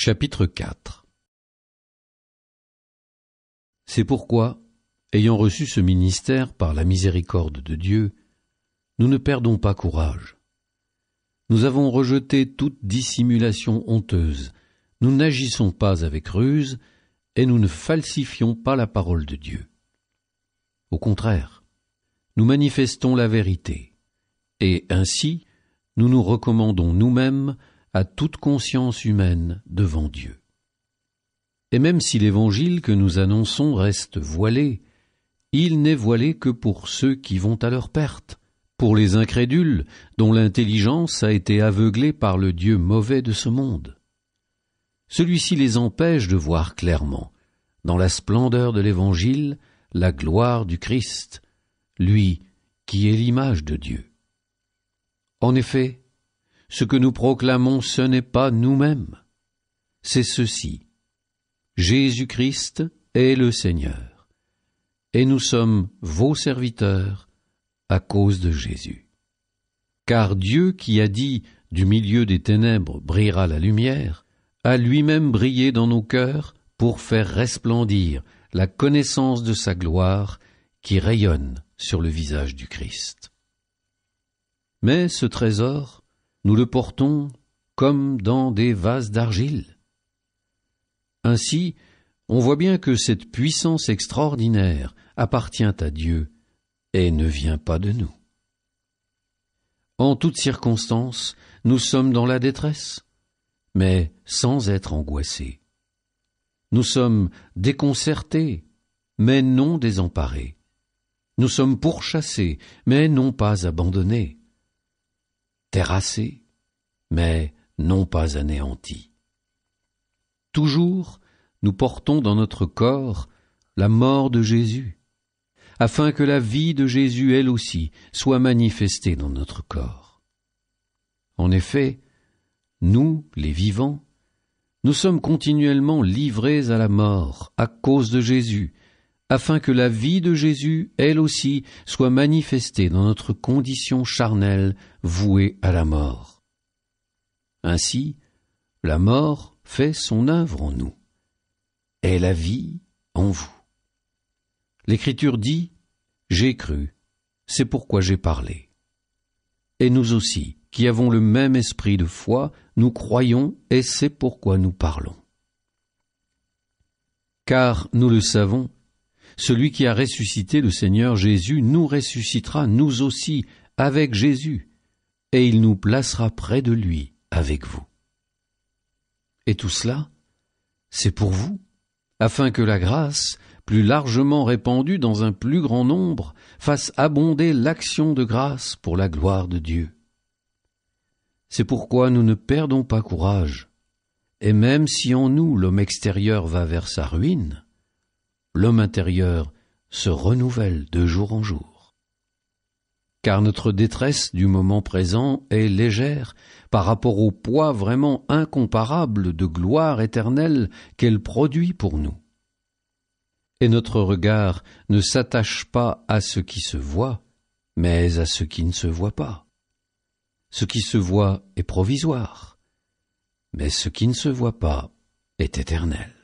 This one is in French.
Chapitre 4 C'est pourquoi, ayant reçu ce ministère par la miséricorde de Dieu, nous ne perdons pas courage. Nous avons rejeté toute dissimulation honteuse, nous n'agissons pas avec ruse, et nous ne falsifions pas la parole de Dieu. Au contraire, nous manifestons la vérité, et ainsi nous nous recommandons nous-mêmes à toute conscience humaine devant Dieu. Et même si l'évangile que nous annonçons reste voilé, il n'est voilé que pour ceux qui vont à leur perte, pour les incrédules dont l'intelligence a été aveuglée par le Dieu mauvais de ce monde. Celui-ci les empêche de voir clairement, dans la splendeur de l'Évangile, la gloire du Christ, lui qui est l'image de Dieu. En effet, ce que nous proclamons, ce n'est pas nous-mêmes, c'est ceci. Jésus-Christ est le Seigneur, et nous sommes vos serviteurs à cause de Jésus. Car Dieu qui a dit Du milieu des ténèbres brillera la lumière, a lui-même brillé dans nos cœurs pour faire resplendir la connaissance de sa gloire qui rayonne sur le visage du Christ. Mais ce trésor, nous le portons comme dans des vases d'argile. Ainsi, on voit bien que cette puissance extraordinaire appartient à Dieu et ne vient pas de nous. En toutes circonstances, nous sommes dans la détresse, mais sans être angoissés. Nous sommes déconcertés, mais non désemparés. Nous sommes pourchassés, mais non pas abandonnés terrassés, mais non pas anéantis. Toujours, nous portons dans notre corps la mort de Jésus, afin que la vie de Jésus, elle aussi, soit manifestée dans notre corps. En effet, nous, les vivants, nous sommes continuellement livrés à la mort à cause de Jésus, afin que la vie de Jésus, elle aussi, soit manifestée dans notre condition charnelle vouée à la mort. Ainsi, la mort fait son œuvre en nous, et la vie en vous. L'Écriture dit, J'ai cru, c'est pourquoi j'ai parlé. Et nous aussi, qui avons le même esprit de foi, nous croyons et c'est pourquoi nous parlons. Car, nous le savons, celui qui a ressuscité le Seigneur Jésus nous ressuscitera, nous aussi, avec Jésus, et il nous placera près de lui, avec vous. Et tout cela, c'est pour vous, afin que la grâce, plus largement répandue dans un plus grand nombre, fasse abonder l'action de grâce pour la gloire de Dieu. C'est pourquoi nous ne perdons pas courage, et même si en nous l'homme extérieur va vers sa ruine, l'homme intérieur se renouvelle de jour en jour. Car notre détresse du moment présent est légère par rapport au poids vraiment incomparable de gloire éternelle qu'elle produit pour nous. Et notre regard ne s'attache pas à ce qui se voit, mais à ce qui ne se voit pas. Ce qui se voit est provisoire, mais ce qui ne se voit pas est éternel.